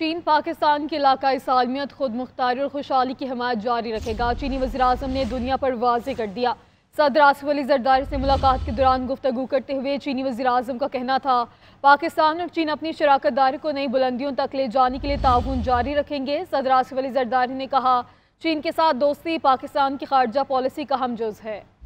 चीन पाकिस्तान की इलाकाई सालमियत खुद मुख्तारी और खुशहाली की हमायत जारी रखेगा चीनी वजी अजम ने दुनिया पर वाजे कर दिया सदर आसफ अली जरदारी से मुलाकात के दौरान गुफ्तु करते हुए चीनी वजी अजम का कहना था पाकिस्तान और चीन अपनी शराकत दारी को नई बुलंदियों तक ले जाने के लिए ताउन जारी रखेंगे सदर आसफ अली जरदारी ने कहा चीन के साथ दोस्ती पाकिस्तान की खारजा पॉलिसी का हम जुज़ है